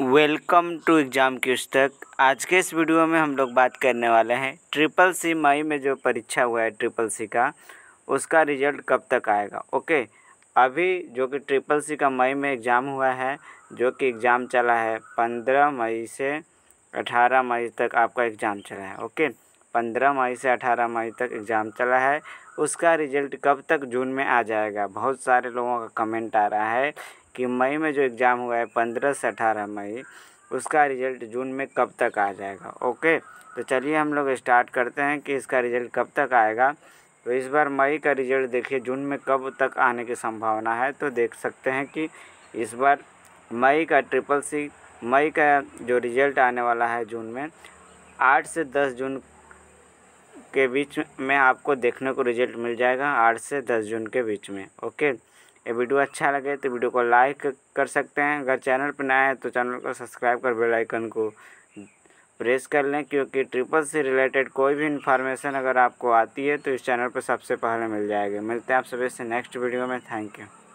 welcome to exam पुस्तक आज के इस वीडियो में हम लोग बात करने वाले हैं ट्रिपल सी मई में जो परीक्षा हुआ है ट्रिपल सी का उसका रिजल्ट कब तक आएगा ओके अभी जो कि ट्रिपल सी का मई में एग्ज़ाम हुआ है जो कि एग्ज़ाम चला है पंद्रह मई से अठारह मई तक आपका एग्ज़ाम चला है ओके पंद्रह मई से अठारह मई तक एग्ज़ाम चला है उसका रिज़ल्ट कब तक जून में आ जाएगा बहुत सारे लोगों का कमेंट आ रहा है कि मई में जो एग्ज़ाम हुआ है पंद्रह से अठारह मई उसका रिज़ल्ट जून में कब तक आ जाएगा ओके तो चलिए हम लोग स्टार्ट करते हैं कि इसका रिज़ल्ट कब तक आएगा तो इस बार मई का रिज़ल्ट देखिए जून में कब तक आने की संभावना है तो देख सकते हैं कि इस बार मई का ट्रिपल सी मई का जो रिज़ल्ट आने वाला है जून में आठ से दस जून के बीच में आपको देखने को रिजल्ट मिल जाएगा आठ से दस जून के बीच में ओके ये वीडियो अच्छा लगे तो वीडियो को लाइक कर सकते हैं अगर चैनल पर नया है तो चैनल को सब्सक्राइब कर बेल आइकन को प्रेस कर लें क्योंकि ट्रिपल से रिलेटेड कोई भी इन्फॉर्मेशन अगर आपको आती है तो इस चैनल पर सबसे पहले मिल जाएगी मिलते हैं आप सभी से नेक्स्ट वीडियो में थैंक यू